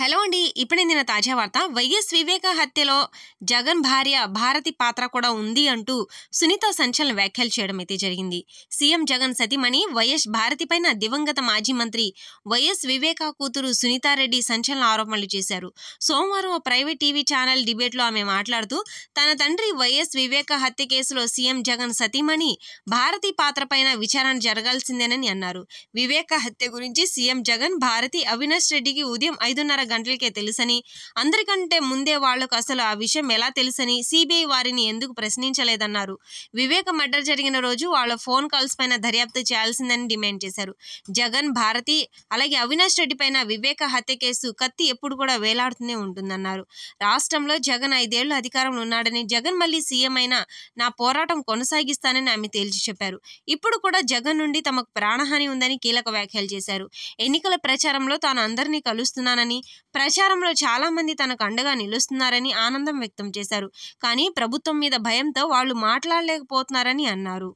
hello అండి ఇప్పుడు నిన్న తాజా వార్త వైఎస్ వివేక హత్యలో జగన్ భార్య భారతి పాత్ర కూడా ఉంది అంటూ సునీత సంచలన వ్యాఖ్యలు చేయడం అయితే జరిగింది సీఎం జగన్ సతీమణి వైఎస్ భారతి పైన దివంగత మాజీ మంత్రి వైఎస్ వివేక కూతురు సునీతారెడ్డి సంచలన ఆరోపణలు చేశారు సోమవారం ఓ ప్రైవేట్ టీవీ ఛానల్ డిబేట్లో ఆమె మాట్లాడుతూ తన తండ్రి వైఎస్ వివేక హత్య కేసులో సీఎం జగన్ సతీమణి భారతి పాత్ర పైన విచారణ జరగాల్సిందేనని అన్నారు వివేక హత్య గురించి సీఎం జగన్ భారతి అవినాష్ రెడ్డికి ఉదయం ఐదున్నర ఆరున్నర గంటలకే తెలుసని అందరికంటే ముందే వాళ్లకు అసలు ఆ విషయం ఎలా తెలుసని సిబిఐ వారిని ఎందుకు ప్రశ్నించలేదన్నారు వివేక మర్డర్ జరిగిన రోజు వాళ్ళ ఫోన్ కాల్స్ పైన దర్యాప్తు చేయాల్సిందని డిమాండ్ చేశారు జగన్ భారతి అలాగే అవినాష్ రెడ్డి పైన వివేక హత్య కేసు కత్తి ఎప్పుడు కూడా వేలాడుతూనే ఉంటుందన్నారు రాష్ట్రంలో జగన్ ఐదేళ్లు అధికారంలో ఉన్నాడని జగన్ మళ్ళీ సీఎం అయినా నా పోరాటం కొనసాగిస్తానని ఆమె తేల్చి చెప్పారు ఇప్పుడు కూడా జగన్ నుండి తమకు ప్రాణహాని ఉందని కీలక వ్యాఖ్యలు చేశారు ఎన్నికల ప్రచారంలో తాను అందరినీ కలుస్తున్నానని ప్రచారంలో చాలామంది తనకు అండగా నిలుస్తున్నారని ఆనందం వ్యక్తం చేశారు కానీ ప్రభుత్వం మీద భయంతో వాళ్ళు మాట్లాడలేకపోతున్నారని అన్నారు